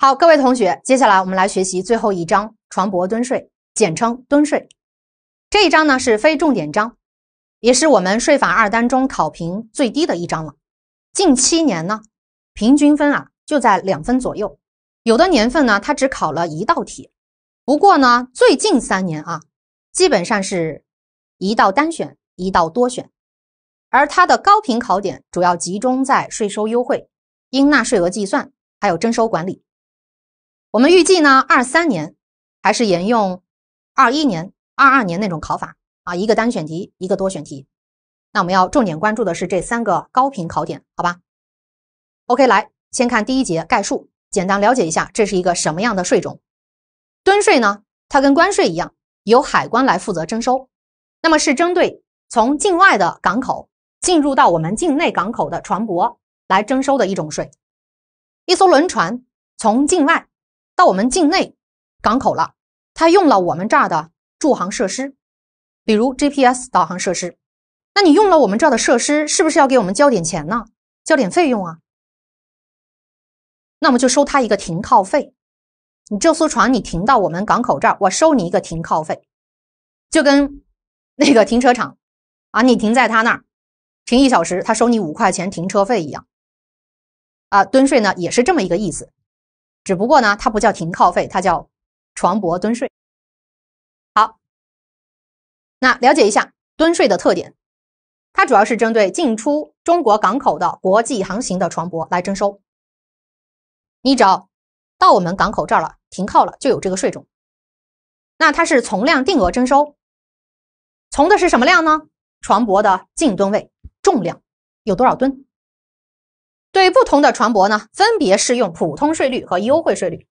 好，各位同学，接下来我们来学习最后一章船舶吨税，简称吨税。这一章呢是非重点章，也是我们税法二单中考评最低的一章了。近七年呢，平均分啊就在两分左右，有的年份呢它只考了一道题。不过呢，最近三年啊，基本上是一道单选，一道多选。而它的高频考点主要集中在税收优惠、应纳税额计算，还有征收管理。我们预计呢，二三年还是沿用二一年、二二年那种考法啊，一个单选题，一个多选题。那我们要重点关注的是这三个高频考点，好吧？OK，来先看第一节概述，简单了解一下这是一个什么样的税种。吨税呢，它跟关税一样，由海关来负责征收，那么是针对从境外的港口进入到我们境内港口的船舶来征收的一种税。一艘轮船从境外。到我们境内港口了，他用了我们这儿的助航设施，比如 GPS 导航设施。那你用了我们这儿的设施，是不是要给我们交点钱呢？交点费用啊？那么就收他一个停靠费。你这艘船你停到我们港口这儿，我收你一个停靠费，就跟那个停车场啊，你停在他那儿，停一小时他收你五块钱停车费一样。啊，吨税呢也是这么一个意思。只不过呢，它不叫停靠费，它叫船舶吨税。好，那了解一下吨税的特点，它主要是针对进出中国港口的国际航行的船舶来征收。你只要到我们港口这儿了，停靠了，就有这个税种。那它是从量定额征收，从的是什么量呢？船舶的净吨位，重量有多少吨？对不同的船舶呢，分别适用普通税率和优惠税率。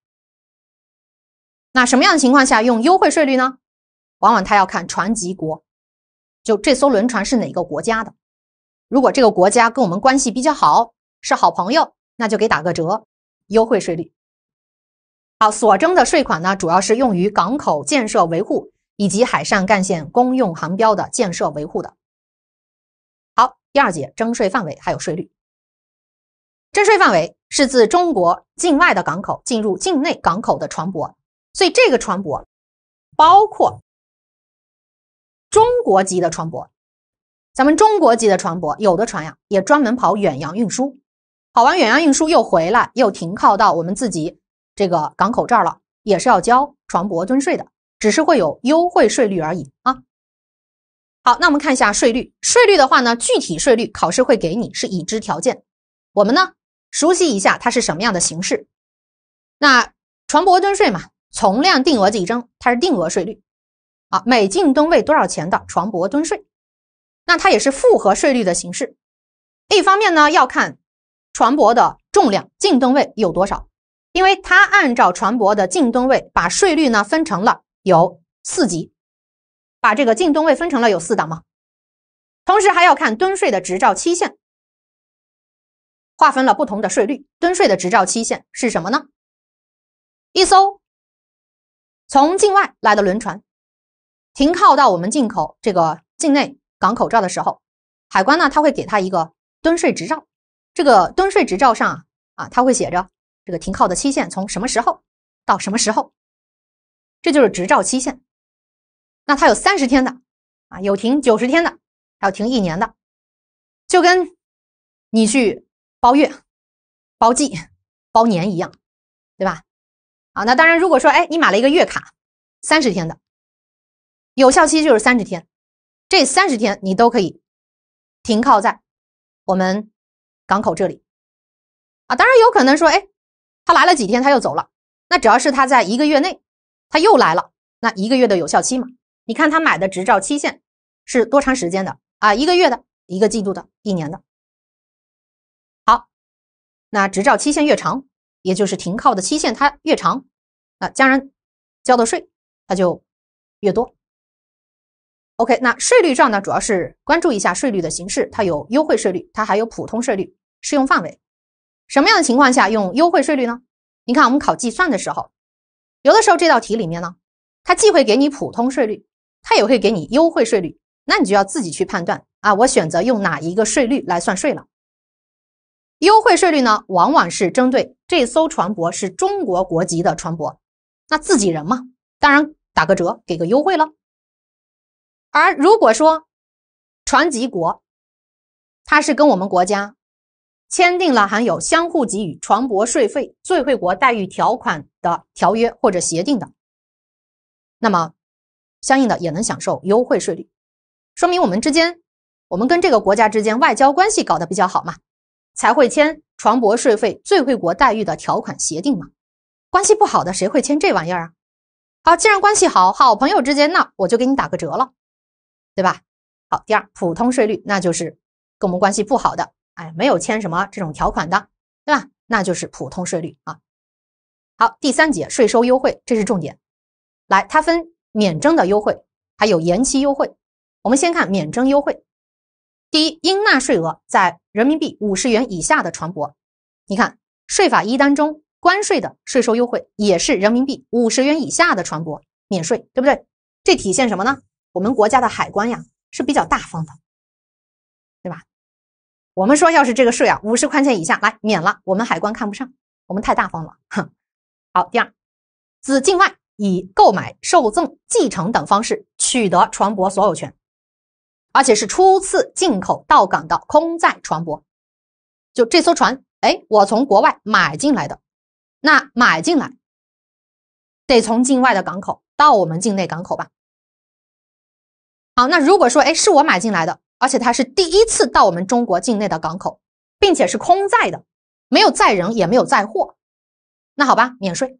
那什么样的情况下用优惠税率呢？往往它要看船籍国，就这艘轮船是哪个国家的。如果这个国家跟我们关系比较好，是好朋友，那就给打个折，优惠税率。好，所征的税款呢，主要是用于港口建设维护以及海上干线公用航标的建设维护的。好，第二节征税范围还有税率。征税范围是自中国境外的港口进入境内港口的船舶，所以这个船舶包括中国籍的船舶。咱们中国籍的船舶，有的船呀也专门跑远洋运输，跑完远洋运输又回来，又停靠到我们自己这个港口这儿了，也是要交船舶吨税的，只是会有优惠税率而已啊。好，那我们看一下税率。税率的话呢，具体税率考试会给你是已知条件，我们呢。熟悉一下它是什么样的形式。那船舶吨税嘛，从量定额计征，它是定额税率，啊，每净吨位多少钱的船舶吨税？那它也是复合税率的形式。一方面呢，要看船舶的重量，净吨位有多少，因为它按照船舶的净吨位把税率呢分成了有四级，把这个净吨位分成了有四档嘛。同时还要看吨税的执照期限。划分了不同的税率，吨税的执照期限是什么呢？一艘从境外来的轮船停靠到我们进口这个境内港口站的时候，海关呢他会给他一个吨税执照。这个吨税执照上啊，啊他会写着这个停靠的期限从什么时候到什么时候，这就是执照期限。那它有三十天的，啊有停九十天的，还有停一年的，就跟你去。包月、包季、包年一样，对吧？啊，那当然，如果说哎，你买了一个月卡，三十天的有效期就是三十天，这三十天你都可以停靠在我们港口这里。啊，当然有可能说，哎，他来了几天他又走了，那只要是他在一个月内他又来了，那一个月的有效期嘛？你看他买的执照期限是多长时间的啊？一个月的、一个季度的、一年的。那执照期限越长，也就是停靠的期限它越长，那家人交的税它就越多。OK，那税率上呢，主要是关注一下税率的形式，它有优惠税率，它还有普通税率，适用范围什么样的情况下用优惠税率呢？你看我们考计算的时候，有的时候这道题里面呢，它既会给你普通税率，它也会给你优惠税率，那你就要自己去判断啊，我选择用哪一个税率来算税了。优惠税率呢，往往是针对这艘船舶是中国国籍的船舶，那自己人嘛，当然打个折，给个优惠了。而如果说船籍国，它是跟我们国家签订了含有相互给予船舶税费最惠国待遇条款的条约或者协定的，那么相应的也能享受优惠税率，说明我们之间，我们跟这个国家之间外交关系搞得比较好嘛。才会签船舶税费最惠国待遇的条款协定嘛？关系不好的谁会签这玩意儿啊？好，既然关系好，好朋友之间呢，我就给你打个折了，对吧？好，第二，普通税率，那就是跟我们关系不好的，哎，没有签什么这种条款的，对吧？那就是普通税率啊。好，第三节税收优惠，这是重点。来，它分免征的优惠，还有延期优惠。我们先看免征优惠。第一，应纳税额在人民币五十元以下的船舶，你看税法一当中关税的税收优惠也是人民币五十元以下的船舶免税，对不对？这体现什么呢？我们国家的海关呀是比较大方的，对吧？我们说要是这个税啊五十块钱以下来免了，我们海关看不上，我们太大方了，哼。好，第二，自境外以购买、受赠、继承等方式取得船舶所有权。而且是初次进口到港的空载船舶，就这艘船，哎，我从国外买进来的，那买进来得从境外的港口到我们境内港口吧？好，那如果说，哎，是我买进来的，而且它是第一次到我们中国境内的港口，并且是空载的，没有载人也没有载货，那好吧，免税。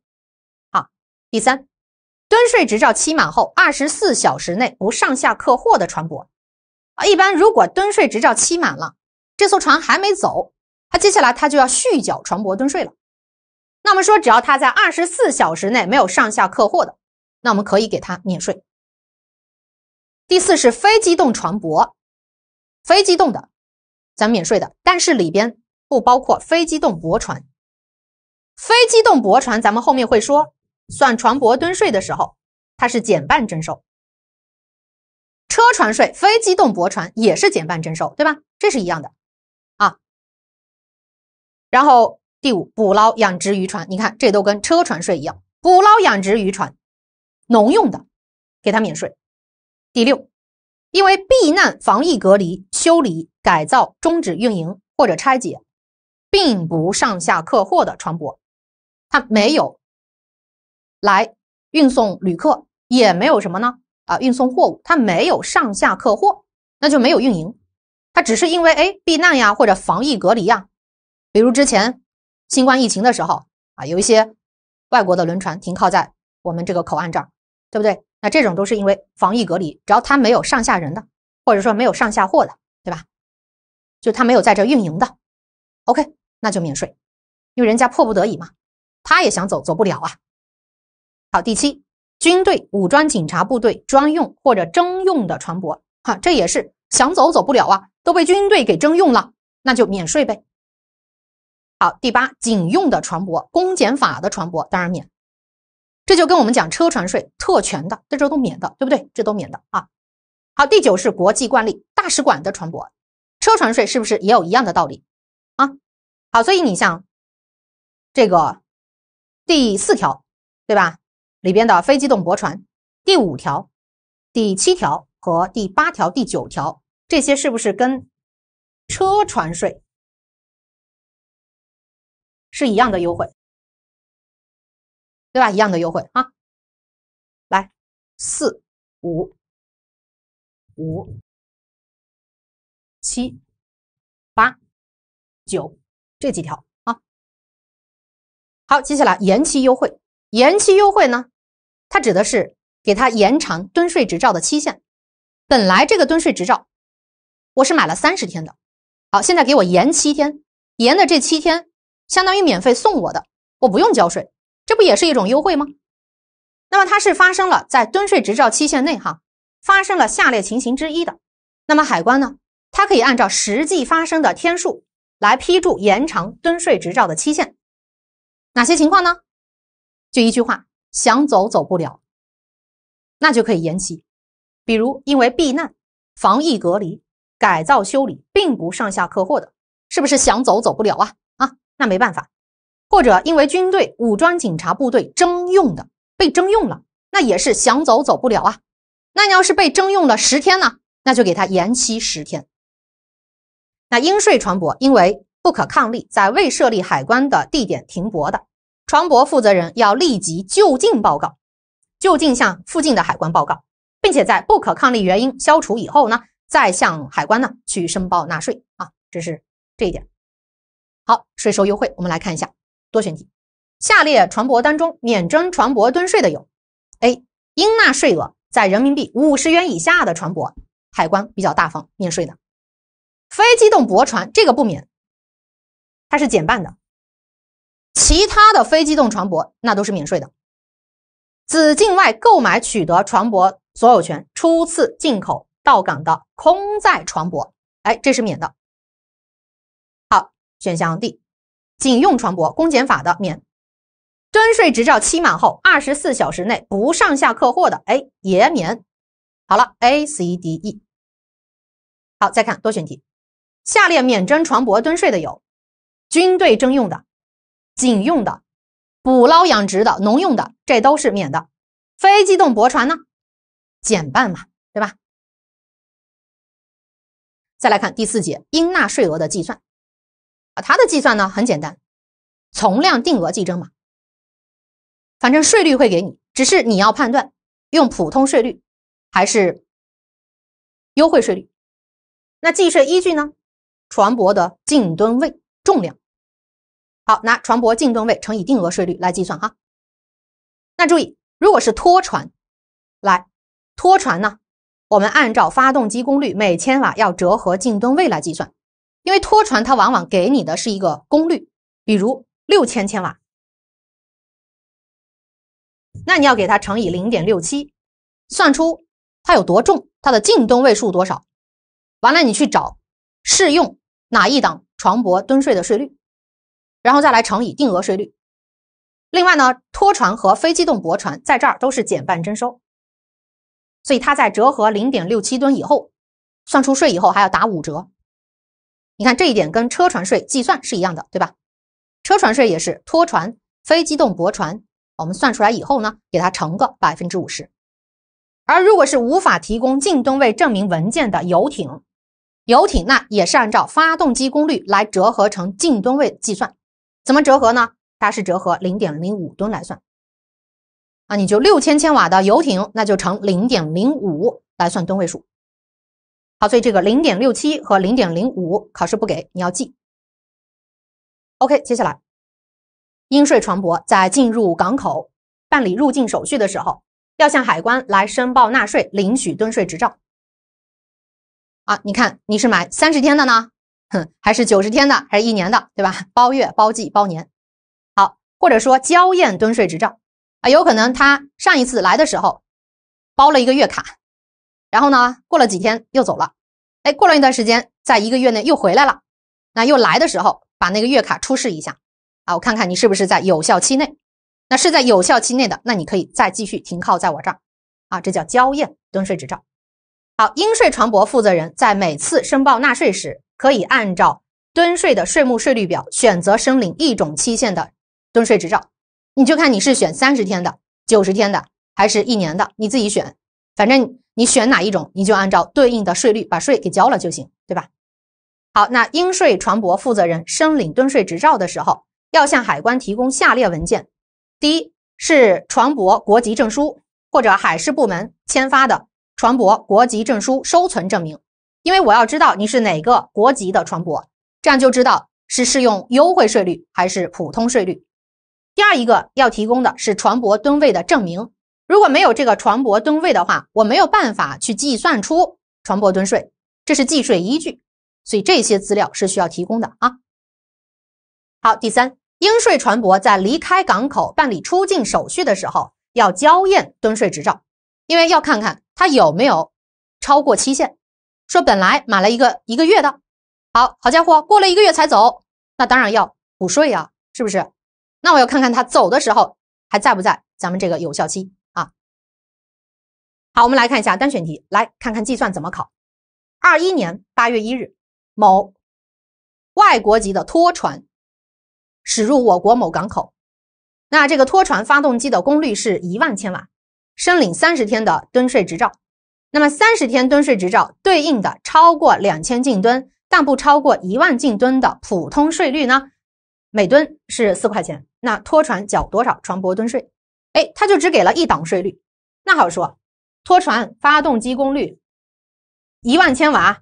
好，第三，吨税执照期满后二十四小时内不上下客货的船舶。啊，一般如果吨税执照期满了，这艘船还没走，它接下来它就要续缴船舶吨税了。那我们说，只要它在二十四小时内没有上下客货的，那我们可以给它免税。第四是非机动船舶，非机动的，咱免税的，但是里边不包括非机动驳船。非机动驳船咱们后面会说，算船舶吨税的时候，它是减半征收。车船税，非机动驳船也是减半征收，对吧？这是一样的啊。然后第五，捕捞养殖渔船，你看这都跟车船税一样。捕捞养殖渔船，农用的，给它免税。第六，因为避难、防疫、隔离、修理、改造、终止运营或者拆解，并不上下客货的船舶，它没有来运送旅客，也没有什么呢？啊，运送货物，它没有上下客货，那就没有运营，它只是因为哎避难呀或者防疫隔离呀，比如之前新冠疫情的时候啊，有一些外国的轮船停靠在我们这个口岸这儿，对不对？那这种都是因为防疫隔离，只要它没有上下人的，或者说没有上下货的，对吧？就它没有在这运营的，OK，那就免税，因为人家迫不得已嘛，他也想走走不了啊。好，第七。军队武装警察部队专用或者征用的船舶，哈，这也是想走走不了啊，都被军队给征用了，那就免税呗。好，第八，警用的船舶，公检法的船舶当然免，这就跟我们讲车船税特权的，这时都免的，对不对？这都免的啊。好，第九是国际惯例，大使馆的船舶，车船税是不是也有一样的道理啊？好，所以你像这个第四条，对吧？里边的非机动驳船第五条、第七条和第八条、第九条，这些是不是跟车船税是一样的优惠？对吧？一样的优惠啊！来，四五五七八九这几条啊。好，接下来延期优惠。延期优惠呢？它指的是给他延长吨税执照的期限。本来这个吨税执照我是买了三十天的，好，现在给我延七天，延的这七天相当于免费送我的，我不用交税，这不也是一种优惠吗？那么它是发生了在吨税执照期限内哈，发生了下列情形之一的，那么海关呢，它可以按照实际发生的天数来批注延长吨税执照的期限。哪些情况呢？就一句话，想走走不了，那就可以延期。比如因为避难、防疫隔离、改造修理，并不上下客货的，是不是想走走不了啊？啊，那没办法。或者因为军队、武装警察部队征用的，被征用了，那也是想走走不了啊。那你要是被征用了十天呢，那就给他延期十天。那应税船舶因为不可抗力在未设立海关的地点停泊的。船舶负责人要立即就近报告，就近向附近的海关报告，并且在不可抗力原因消除以后呢，再向海关呢去申报纳税啊，这是这一点。好，税收优惠，我们来看一下多选题。下列船舶当中免征船舶吨税的有：A. 应纳税额在人民币五十元以下的船舶，海关比较大方免税的；非机动驳船这个不免，它是减半的。其他的非机动船舶那都是免税的，自境外购买取得船舶所有权、初次进口到港的空载船舶，哎，这是免的。好，选项 D，警用船舶公检法的免，征税执照期满后二十四小时内不上下客货的，哎，也免。好了，A C D E。好，再看多选题，下列免征船舶吨税的有，军队征用的。警用的、捕捞养殖的、农用的，这都是免的。非机动驳船呢，减半嘛，对吧？再来看第四节应纳税额的计算啊，它的计算呢很简单，从量定额计征嘛。反正税率会给你，只是你要判断用普通税率还是优惠税率。那计税依据呢，船舶的净吨位重量。好，拿船舶净吨位乘以定额税率来计算哈。那注意，如果是拖船，来拖船呢，我们按照发动机功率每千瓦要折合净吨位来计算，因为拖船它往往给你的是一个功率，比如六千千瓦，那你要给它乘以零点六七，算出它有多重，它的净吨位数多少，完了你去找适用哪一档船舶吨税的税率。然后再来乘以定额税率，另外呢，拖船和非机动驳船在这儿都是减半征收，所以它在折合零点六七吨以后，算出税以后还要打五折。你看这一点跟车船税计算是一样的，对吧？车船税也是拖船、非机动驳船，我们算出来以后呢，给它乘个百分之五十。而如果是无法提供净吨位证明文件的游艇，游艇那也是按照发动机功率来折合成净吨位计算。怎么折合呢？它是折合零点零五吨来算，啊，你就六千千瓦的游艇，那就乘零点零五来算吨位数。好，所以这个零点六七和零点零五考试不给，你要记。OK，接下来，应税船舶在进入港口办理入境手续的时候，要向海关来申报纳税，领取吨税执照。啊，你看你是买三十天的呢？哼，还是九十天的，还是一年的，对吧？包月、包季、包年，好，或者说交验吨税执照啊，有可能他上一次来的时候包了一个月卡，然后呢，过了几天又走了，哎，过了一段时间，在一个月内又回来了，那又来的时候把那个月卡出示一下啊，我看看你是不是在有效期内，那是在有效期内的，那你可以再继续停靠在我这儿啊，这叫交验吨税执照。好，应税船舶负责人在每次申报纳税时。可以按照吨税的税目税率表选择申领一种期限的吨税执照，你就看你是选三十天的、九十天的，还是一年的，你自己选。反正你选哪一种，你就按照对应的税率把税给交了就行，对吧？好，那应税船舶负责人申领吨税执照的时候，要向海关提供下列文件：第一是船舶国籍证书或者海事部门签发的船舶国籍证书收存证明。因为我要知道你是哪个国籍的船舶，这样就知道是适用优惠税率还是普通税率。第二一个要提供的是船舶吨位的证明，如果没有这个船舶吨位的话，我没有办法去计算出船舶吨税，这是计税依据，所以这些资料是需要提供的啊。好，第三，应税船舶在离开港口办理出境手续的时候，要交验吨税执照，因为要看看它有没有超过期限。说本来买了一个一个月的，好好家伙，过了一个月才走，那当然要补税呀，是不是？那我要看看他走的时候还在不在咱们这个有效期啊。好，我们来看一下单选题，来看看计算怎么考。二一年八月一日，某外国籍的拖船驶入我国某港口，那这个拖船发动机的功率是一万千瓦，申领三十天的吨税执照。那么三十天吨税执照对应的超过两千净吨但不超过一万净吨的普通税率呢？每吨是四块钱。那拖船缴多少船舶吨税？哎，他就只给了一档税率。那好说，拖船发动机功率一万千瓦，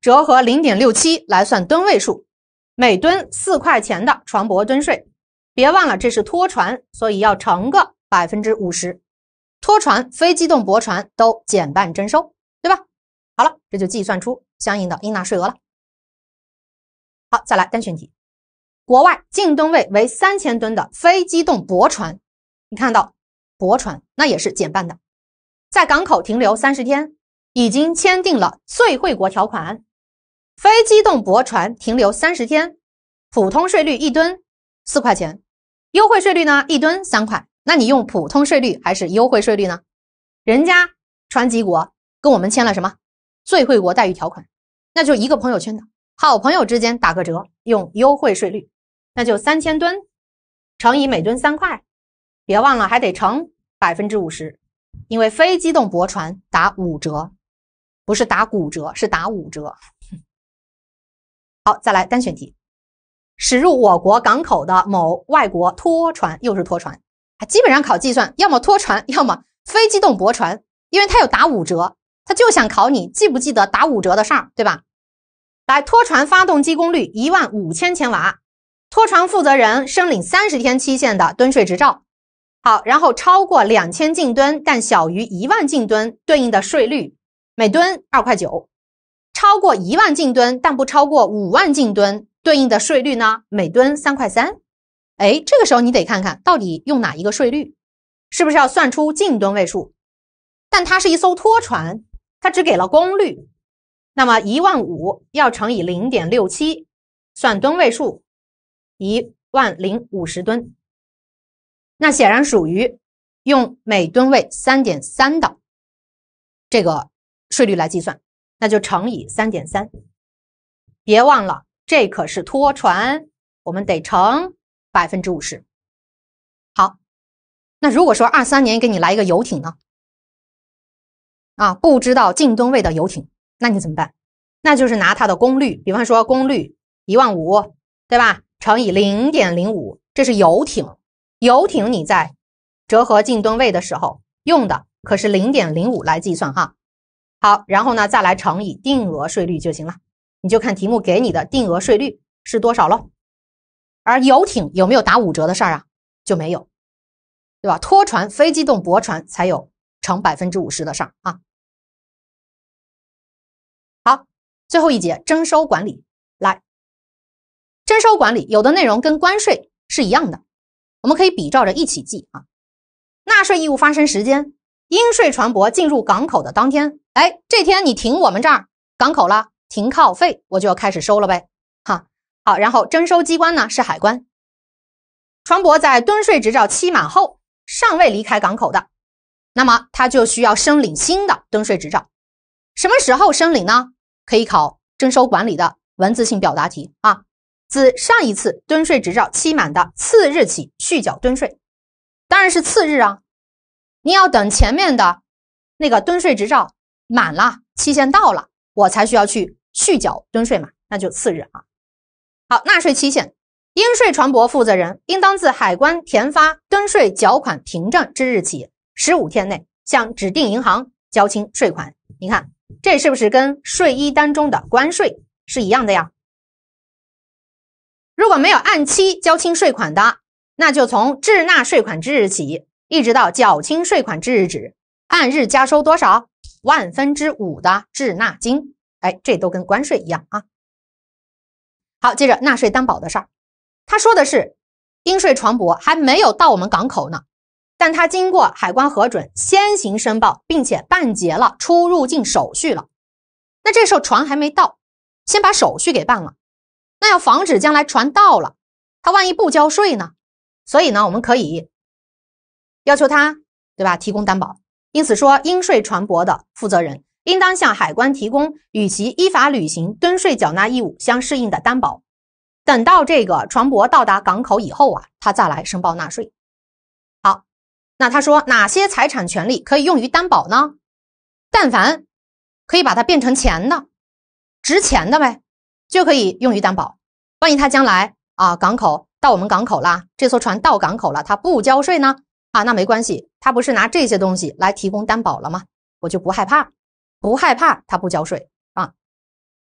折合零点六七来算吨位数，每吨四块钱的船舶吨税。别忘了这是拖船，所以要乘个百分之五十。拖船、非机动驳船都减半征收，对吧？好了，这就计算出相应的应纳税额了。好，再来单选题：国外净吨位为三千吨的非机动驳船，你看到驳船那也是减半的，在港口停留三十天，已经签订了最惠国条款，非机动驳船停留三十天，普通税率一吨四块钱，优惠税率呢一吨三块。那你用普通税率还是优惠税率呢？人家川籍国跟我们签了什么最惠国待遇条款？那就一个朋友圈的好朋友之间打个折，用优惠税率，那就三千吨乘以每吨三块，别忘了还得乘百分之五十，因为非机动驳船打五折，不是打骨折，是打五折。好，再来单选题，驶入我国港口的某外国拖船，又是拖船。基本上考计算，要么拖船，要么非机动驳船，因为它有打五折，他就想考你记不记得打五折的事儿，对吧？来，拖船发动机功率一万五千千瓦，拖船负责人申领三十天期限的吨税执照。好，然后超过两千净吨但小于一万净吨对应的税率每吨二块九，超过一万净吨但不超过五万净吨对应的税率呢每吨三块三。哎，这个时候你得看看到底用哪一个税率，是不是要算出净吨位数？但它是一艘拖船，它只给了功率，那么一万五要乘以零点六七，算吨位数，一万零五十吨。那显然属于用每吨位三点三的这个税率来计算，那就乘以三点三。别忘了，这可是拖船，我们得乘。百分之五十，好，那如果说二三年给你来一个游艇呢？啊，不知道净吨位的游艇，那你怎么办？那就是拿它的功率，比方说功率一万五，对吧？乘以零点零五，这是游艇。游艇你在折合净吨位的时候用的可是零点零五来计算哈。好，然后呢再来乘以定额税率就行了。你就看题目给你的定额税率是多少喽。而游艇有没有打五折的事儿啊？就没有，对吧？拖船、非机动驳船才有乘百分之五十的事儿啊。好，最后一节征收管理来，征收管理有的内容跟关税是一样的，我们可以比照着一起记啊。纳税义务发生时间，应税船舶进入港口的当天，哎，这天你停我们这儿港口了，停靠费我就要开始收了呗。好，然后征收机关呢是海关。船舶在吨税执照期满后尚未离开港口的，那么它就需要申领新的吨税执照。什么时候申领呢？可以考征收管理的文字性表达题啊。自上一次吨税执照期满的次日起续缴吨税，当然是次日啊。你要等前面的那个吨税执照满了，期限到了，我才需要去续缴吨税嘛，那就次日啊。好，纳税期限，应税船舶负责人应当自海关填发吨税缴款凭证之日起十五天内，向指定银行交清税款。你看，这是不是跟税一当中的关税是一样的呀？如果没有按期交清税款的，那就从滞纳税款之日起，一直到缴清税款之日止，按日加收多少万分之五的滞纳金？哎，这都跟关税一样啊。好，接着纳税担保的事儿，他说的是，应税船舶还没有到我们港口呢，但他经过海关核准先行申报，并且办结了出入境手续了。那这时候船还没到，先把手续给办了。那要防止将来船到了，他万一不交税呢？所以呢，我们可以要求他，对吧？提供担保。因此说，应税船舶的负责人。应当向海关提供与其依法履行吨税缴纳义务相适应的担保。等到这个船舶到达港口以后啊，他再来申报纳税。好，那他说哪些财产权利可以用于担保呢？但凡可以把它变成钱的、值钱的呗，就可以用于担保。万一他将来啊，港口到我们港口啦，这艘船到港口了，他不交税呢？啊，那没关系，他不是拿这些东西来提供担保了吗？我就不害怕。不害怕他不交税啊？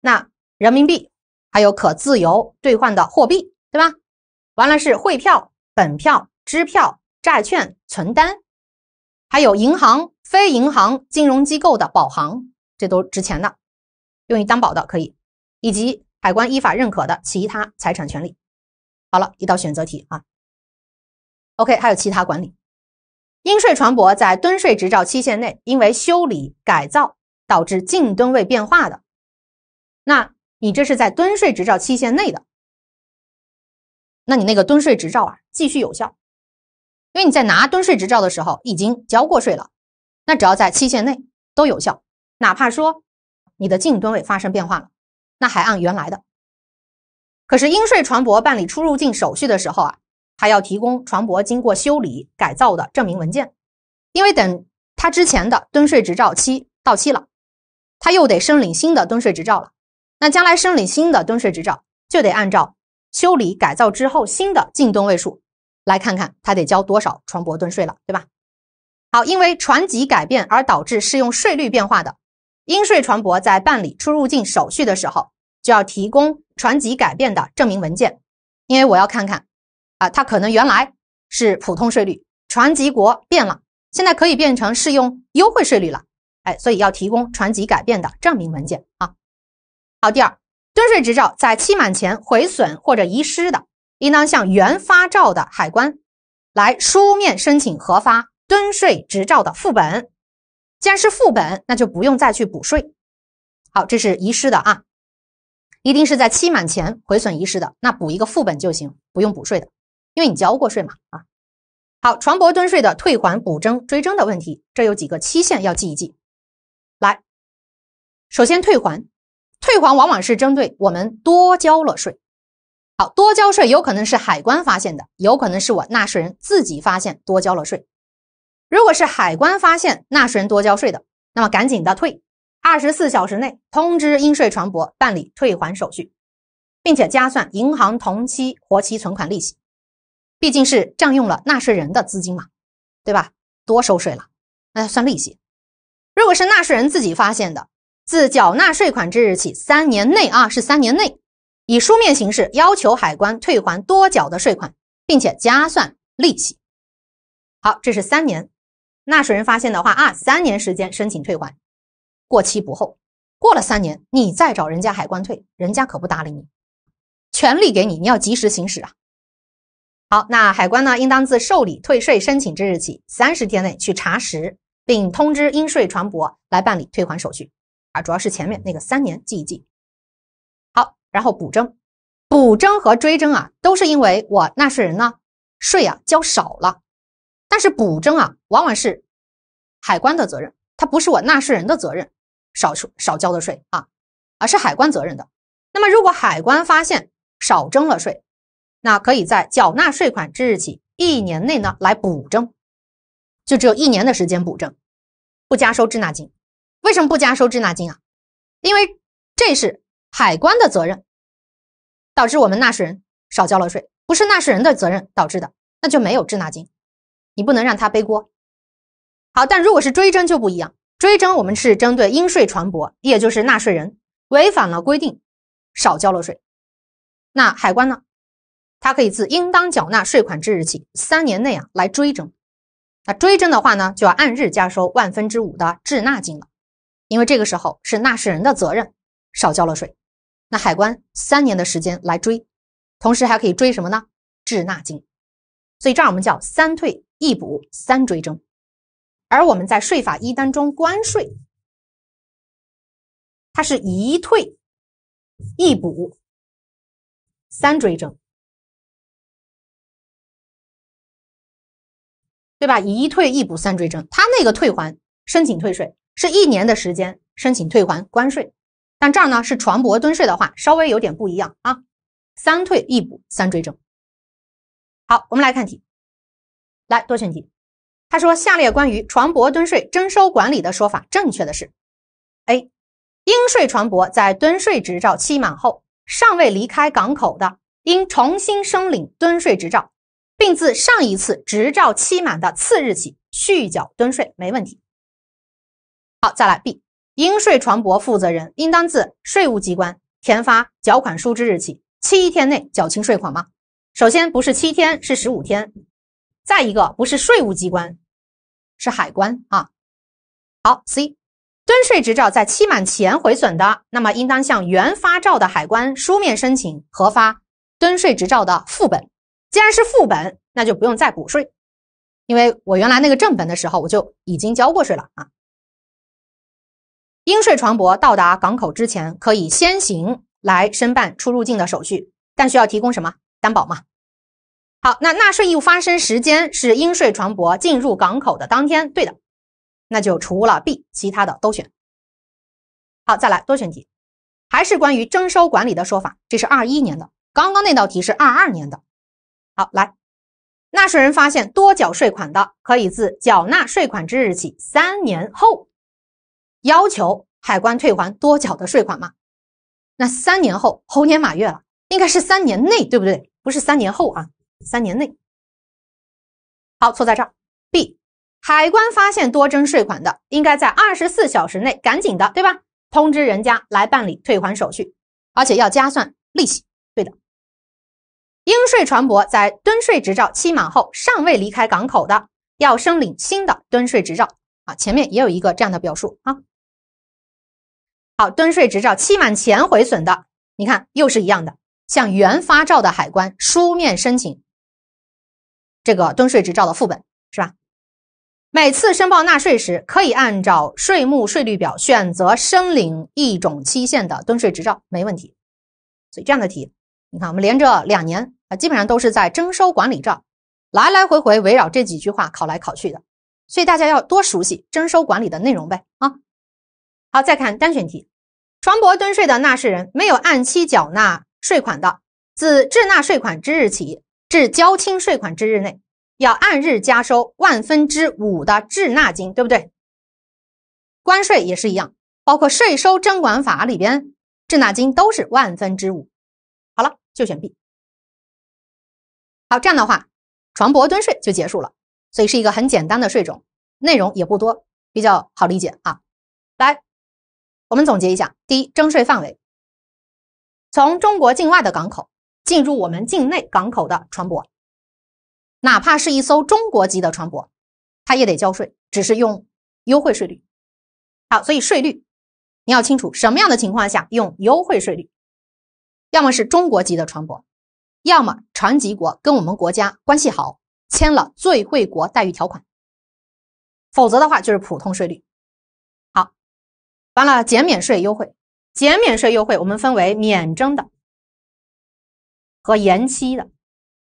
那人民币还有可自由兑换的货币，对吧？完了是汇票、本票、支票、债券、存单，还有银行、非银行金融机构的保行，这都值钱的，用于担保的可以，以及海关依法认可的其他财产权利。好了，一道选择题啊。OK，还有其他管理，应税船舶在吨税执照期限内，因为修理、改造。导致净吨位变化的，那你这是在吨税执照期限内的，那你那个吨税执照啊继续有效，因为你在拿吨税执照的时候已经交过税了，那只要在期限内都有效，哪怕说你的净吨位发生变化了，那还按原来的。可是应税船舶办理出入境手续的时候啊，还要提供船舶经过修理改造的证明文件，因为等它之前的吨税执照期到期了。他又得申领新的吨税执照了，那将来申领新的吨税执照，就得按照修理改造之后新的净吨位数，来看看他得交多少船舶吨税了，对吧？好，因为船籍改变而导致适用税率变化的应税船舶，在办理出入境手续的时候，就要提供船籍改变的证明文件，因为我要看看，啊，它可能原来是普通税率，船籍国变了，现在可以变成适用优惠税率了。哎，所以要提供船籍改变的证明文件啊。好，第二，吨税执照在期满前毁损或者遗失的，应当向原发照的海关来书面申请核发吨税执照的副本。既然是副本，那就不用再去补税。好，这是遗失的啊，一定是在期满前毁损遗失的，那补一个副本就行，不用补税的，因为你交过税嘛啊。好，船舶吨税的退还、补征、追征的问题，这有几个期限要记一记。来，首先退还，退还往往是针对我们多交了税。好多交税有可能是海关发现的，有可能是我纳税人自己发现多交了税。如果是海关发现纳税人多交税的，那么赶紧的退，二十四小时内通知应税船舶办理退还手续，并且加算银行同期活期存款利息，毕竟是占用了纳税人的资金嘛，对吧？多收税了，那算利息。如果是纳税人自己发现的，自缴纳税款之日起三年内啊，是三年内，以书面形式要求海关退还多缴的税款，并且加算利息。好，这是三年，纳税人发现的话啊，三年时间申请退还，过期不候。过了三年，你再找人家海关退，人家可不搭理你，权利给你，你要及时行使啊。好，那海关呢，应当自受理退税申请之日起三十天内去查实。并通知应税船舶来办理退还手续，啊，主要是前面那个三年记一记，好，然后补征、补征和追征啊，都是因为我纳税人呢税啊交少了，但是补征啊往往是海关的责任，它不是我纳税人的责任，少少交的税啊，而是海关责任的。那么如果海关发现少征了税，那可以在缴纳税款之日起一年内呢来补征。就只有一年的时间补正，不加收滞纳金。为什么不加收滞纳金啊？因为这是海关的责任，导致我们纳税人少交了税，不是纳税人的责任导致的，那就没有滞纳金。你不能让他背锅。好，但如果是追征就不一样。追征我们是针对应税船舶，也就是纳税人违反了规定，少交了税。那海关呢？它可以自应当缴纳税款之日起三年内啊来追征。那追征的话呢，就要按日加收万分之五的滞纳金了，因为这个时候是纳税人的责任少交了税，那海关三年的时间来追，同时还可以追什么呢？滞纳金。所以这儿我们叫三退一补三追征，而我们在税法一当中，关税，它是一退一补三追征。对吧？一退一补三追征，他那个退还申请退税是一年的时间申请退还关税，但这儿呢是船舶吨税的话，稍微有点不一样啊。三退一补三追征。好，我们来看题，来多选题。他说，下列关于船舶吨税征收管理的说法正确的是：A. 应税船舶在吨税执照期满后尚未离开港口的，应重新申领吨税执照。并自上一次执照期满的次日起续缴吨税，没问题。好，再来 B，应税船舶负责人应当自税务机关填发缴款书之日起七天内缴清税款吗？首先不是七天，是十五天。再一个不是税务机关，是海关啊。好，C，吨税执照在期满前毁损的，那么应当向原发照的海关书面申请核发吨税执照的副本。既然是副本，那就不用再补税，因为我原来那个正本的时候我就已经交过税了啊。应税船舶到达港口之前，可以先行来申办出入境的手续，但需要提供什么担保吗？好，那纳税义务发生时间是应税船舶进入港口的当天，对的，那就除了 B，其他的都选。好，再来多选题，还是关于征收管理的说法，这是二一年的，刚刚那道题是二二年的。好，来，纳税人发现多缴税款的，可以自缴纳税款之日起三年后，要求海关退还多缴的税款吗？那三年后，猴年马月了，应该是三年内，对不对？不是三年后啊，三年内。好，错在这儿。B，海关发现多征税款的，应该在二十四小时内赶紧的，对吧？通知人家来办理退还手续，而且要加算利息。吨税船舶在吨税执照期满后尚未离开港口的，要申领新的吨税执照啊。前面也有一个这样的表述啊。好，吨税执照期满前毁损的，你看又是一样的，向原发照的海关书面申请这个吨税执照的副本是吧？每次申报纳税时，可以按照税目税率表选择申领一种期限的吨税执照，没问题。所以这样的题，你看我们连着两年。基本上都是在征收管理这儿，来来回回围绕这几句话考来考去的，所以大家要多熟悉征收管理的内容呗啊。好，再看单选题，船舶吨税的纳税人没有按期缴纳税款的，自滞纳税款之日起至交清税款之日内，要按日加收万分之五的滞纳金，对不对？关税也是一样，包括税收征管法里边滞纳金都是万分之五。好了，就选 B。好，这样的话，船舶吨税就结束了，所以是一个很简单的税种，内容也不多，比较好理解啊。来，我们总结一下：第一，征税范围，从中国境外的港口进入我们境内港口的船舶，哪怕是一艘中国籍的船舶，它也得交税，只是用优惠税率。好，所以税率，你要清楚什么样的情况下用优惠税率，要么是中国籍的船舶。要么船籍国跟我们国家关系好，签了最惠国待遇条款；否则的话就是普通税率。好，完了减免税优惠，减免税优惠我们分为免征的和延期的，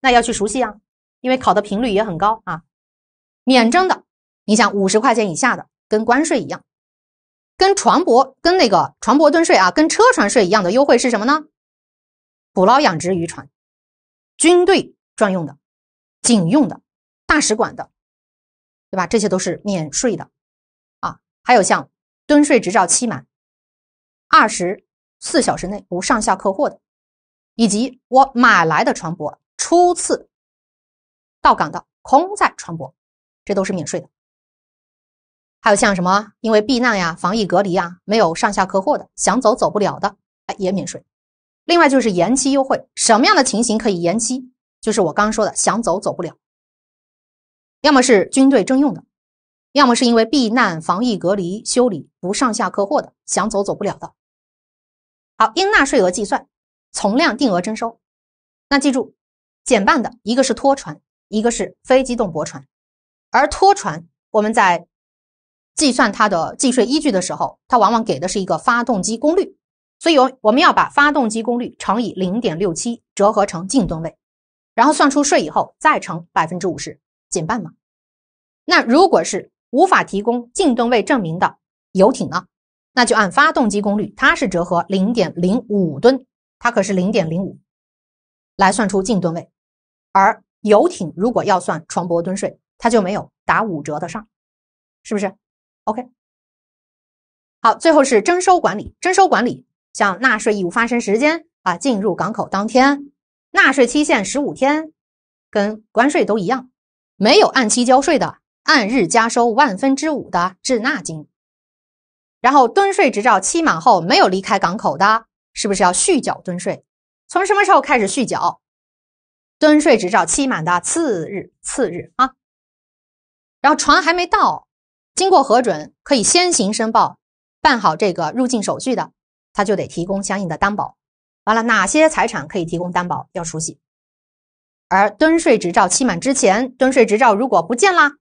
那要去熟悉啊，因为考的频率也很高啊。免征的，你想五十块钱以下的，跟关税一样，跟船舶、跟那个船舶吨税啊，跟车船税一样的优惠是什么呢？捕捞养殖渔船。军队专用的、警用的、大使馆的，对吧？这些都是免税的啊。还有像吨税执照期满二十四小时内无上下客货的，以及我买来的船舶初次到港的空载船舶，这都是免税的。还有像什么，因为避难呀、防疫隔离呀没有上下客货的，想走走不了的，哎，也免税。另外就是延期优惠，什么样的情形可以延期？就是我刚刚说的，想走走不了，要么是军队征用的，要么是因为避难、防疫隔离、修理不上下客货的，想走走不了的。好，应纳税额计算，从量定额征收。那记住，减半的一个是拖船，一个是非机动驳船。而拖船，我们在计算它的计税依据的时候，它往往给的是一个发动机功率。所以，我我们要把发动机功率乘以零点六七，折合成净吨位，然后算出税以后，再乘百分之五十，减半嘛。那如果是无法提供净吨位证明的游艇呢？那就按发动机功率，它是折合零点零五吨，它可是零点零五，来算出净吨位。而游艇如果要算船舶吨税，它就没有打五折的上，是不是？OK。好，最后是征收管理，征收管理。像纳税义务发生时间啊，进入港口当天，纳税期限十五天，跟关税都一样。没有按期交税的，按日加收万分之五的滞纳金。然后吨税执照期满后没有离开港口的，是不是要续缴吨税？从什么时候开始续缴？吨税执照期满的次日，次日啊。然后船还没到，经过核准可以先行申报，办好这个入境手续的。他就得提供相应的担保。完了，哪些财产可以提供担保？要熟悉。而吨税执照期满之前，吨税执照如果不见啦、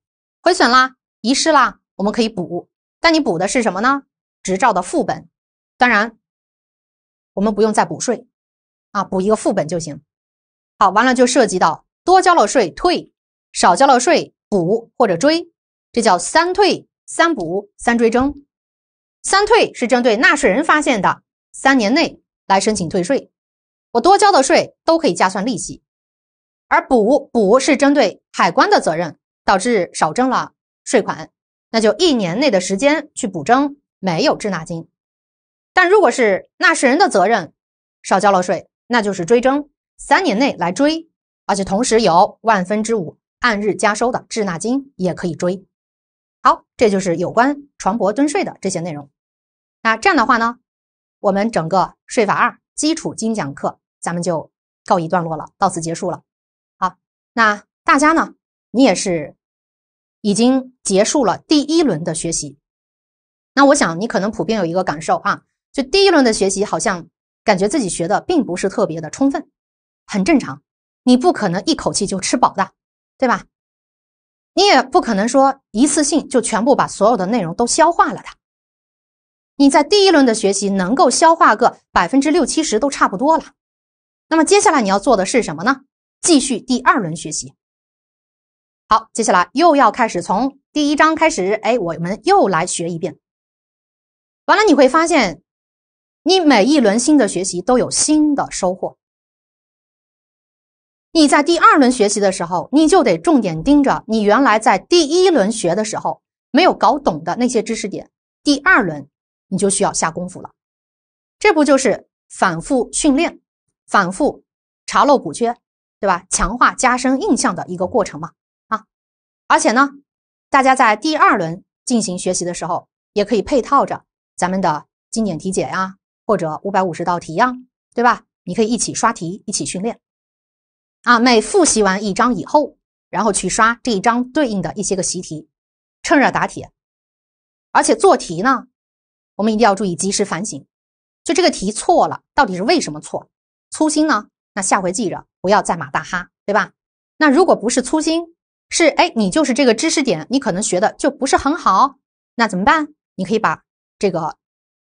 毁损啦、遗失啦，我们可以补。但你补的是什么呢？执照的副本。当然，我们不用再补税啊，补一个副本就行。好，完了就涉及到多交了税退，少交了税补或者追，这叫三退三补三追征。三退是针对纳税人发现的。三年内来申请退税，我多交的税都可以加算利息，而补补是针对海关的责任导致少征了税款，那就一年内的时间去补征，没有滞纳金。但如果是纳税人的责任少交了税，那就是追征，三年内来追，而且同时有万分之五按日加收的滞纳金也可以追。好，这就是有关船舶吨税的这些内容。那这样的话呢？我们整个税法二基础精讲课，咱们就告一段落了，到此结束了。好，那大家呢，你也是已经结束了第一轮的学习。那我想你可能普遍有一个感受啊，就第一轮的学习，好像感觉自己学的并不是特别的充分，很正常。你不可能一口气就吃饱的，对吧？你也不可能说一次性就全部把所有的内容都消化了的。你在第一轮的学习能够消化个百分之六七十都差不多了，那么接下来你要做的是什么呢？继续第二轮学习。好，接下来又要开始从第一章开始，哎，我们又来学一遍。完了你会发现，你每一轮新的学习都有新的收获。你在第二轮学习的时候，你就得重点盯着你原来在第一轮学的时候没有搞懂的那些知识点，第二轮。你就需要下功夫了，这不就是反复训练、反复查漏补缺，对吧？强化加深印象的一个过程嘛啊！而且呢，大家在第二轮进行学习的时候，也可以配套着咱们的经典题解呀，或者五百五十道题呀，对吧？你可以一起刷题，一起训练啊！每复习完一章以后，然后去刷这一章对应的一些个习题，趁热打铁，而且做题呢。我们一定要注意及时反省，就这个题错了，到底是为什么错？粗心呢？那下回记着不要再马大哈，对吧？那如果不是粗心，是哎，你就是这个知识点，你可能学的就不是很好，那怎么办？你可以把这个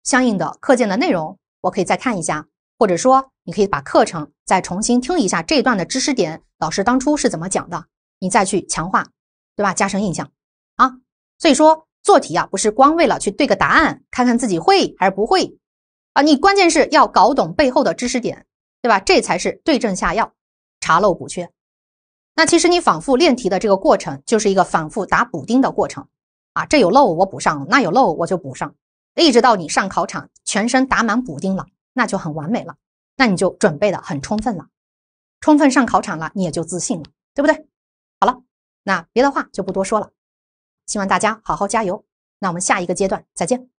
相应的课件的内容，我可以再看一下，或者说你可以把课程再重新听一下这一段的知识点，老师当初是怎么讲的？你再去强化，对吧？加深印象啊，所以说。做题啊，不是光为了去对个答案，看看自己会还是不会啊！你关键是要搞懂背后的知识点，对吧？这才是对症下药，查漏补缺。那其实你反复练题的这个过程，就是一个反复打补丁的过程啊！这有漏我补上，那有漏我就补上，一直到你上考场，全身打满补丁了，那就很完美了，那你就准备的很充分了，充分上考场了，你也就自信了，对不对？好了，那别的话就不多说了。希望大家好好加油。那我们下一个阶段再见。